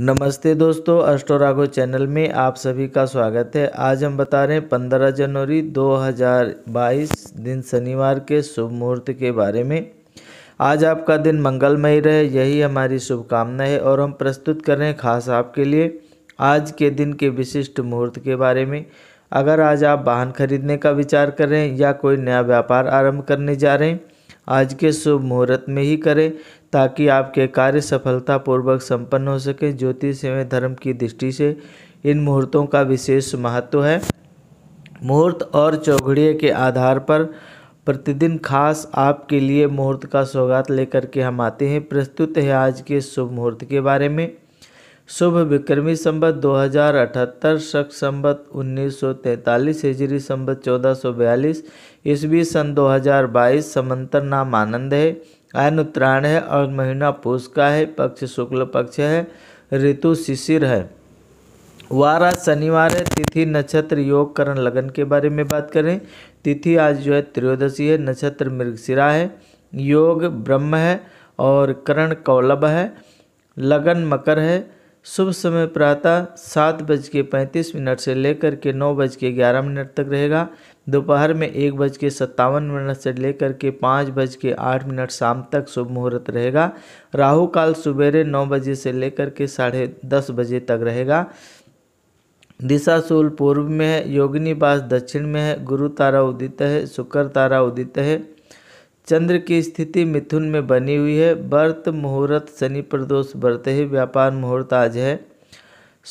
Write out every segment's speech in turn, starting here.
नमस्ते दोस्तों अस्टोरागो चैनल में आप सभी का स्वागत है आज हम बता रहे हैं 15 जनवरी 2022 दिन शनिवार के शुभ मुहूर्त के बारे में आज आपका दिन मंगलमय रहे यही हमारी शुभकामना है और हम प्रस्तुत कर रहे हैं खास आपके लिए आज के दिन के विशिष्ट मुहूर्त के बारे में अगर आज आप वाहन खरीदने का विचार कर रहे हैं या कोई नया व्यापार आरम्भ करने जा रहे हैं आज के शुभ मुहूर्त में ही करें ताकि आपके कार्य सफलतापूर्वक संपन्न हो सके ज्योतिष एवं धर्म की दृष्टि से इन मुहूर्तों का विशेष महत्व है मुहूर्त और चौघड़िए के आधार पर प्रतिदिन खास आपके लिए मुहूर्त का सौगात लेकर के हम आते हैं प्रस्तुत है आज के शुभ मुहूर्त के बारे में शुभ विक्रमी संबत 2078 शक संबत 1943 हिजरी संबत 1442 ईस्वी सन 2022 समंतर नाम आनंद है आयन उत्तरायण है और महीना पूष का है पक्ष शुक्ल पक्ष है ऋतु शिशिर है वारा शनिवार है तिथि नक्षत्र योग करण लगन के बारे में बात करें तिथि आज जो है त्रयोदशी है नक्षत्र मृगशिरा है योग ब्रह्म है और करण कौलभ है लगन मकर है शुभ समय प्रातः सात बज के पैंतीस मिनट से लेकर के नौ बज के ग्यारह मिनट तक रहेगा दोपहर में एक बज के सत्तावन मिनट से लेकर के पाँच बज के आठ मिनट शाम तक शुभ मुहूर्त रहेगा राहु काल सुबेरे नौ बजे से लेकर के साढ़े दस बजे तक रहेगा दिशा सूल पूर्व में है योगिनी बास दक्षिण में है गुरु तारा उदित है शुक्र तारा उदित है चंद्र की स्थिति मिथुन में बनी हुई है वर्त मुहूर्त शनि प्रदोष बढ़ते ही व्यापार मुहूर्त आज है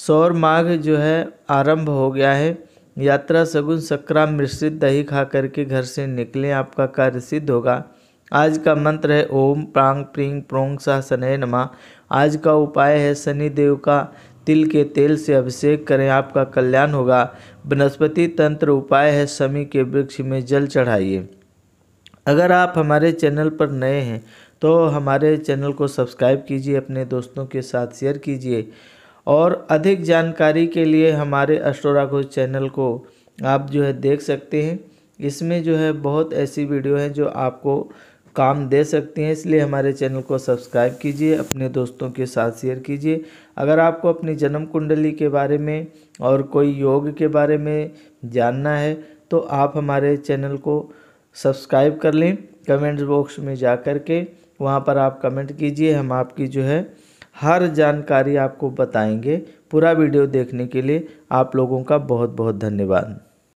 सौर माघ जो है आरंभ हो गया है यात्रा सगुन सक्राम मिश्रित दही खा करके घर से निकलें आपका कार्य सिद्ध होगा आज का मंत्र है ओम प्रांग प्रिंग प्रोंग सा शनय नमा आज का उपाय है शनि देव का तिल के तेल से अभिषेक करें आपका कल्याण होगा वनस्पति तंत्र उपाय है शमी के वृक्ष में जल चढ़ाइए अगर आप हमारे चैनल पर नए हैं तो हमारे चैनल को सब्सक्राइब कीजिए अपने दोस्तों के साथ शेयर कीजिए और अधिक जानकारी के लिए हमारे अश्टोराघोष चैनल को आप जो है देख सकते हैं इसमें जो है बहुत ऐसी वीडियो हैं जो आपको काम दे सकती हैं इसलिए हमारे चैनल को सब्सक्राइब कीजिए अपने दोस्तों के साथ शेयर कीजिए अगर आपको अपनी जन्म कुंडली के बारे में और कोई योग के बारे में जानना है तो आप हमारे चैनल को सब्सक्राइब कर लें कमेंट्स बॉक्स में जा कर के वहाँ पर आप कमेंट कीजिए हम आपकी जो है हर जानकारी आपको बताएंगे पूरा वीडियो देखने के लिए आप लोगों का बहुत बहुत धन्यवाद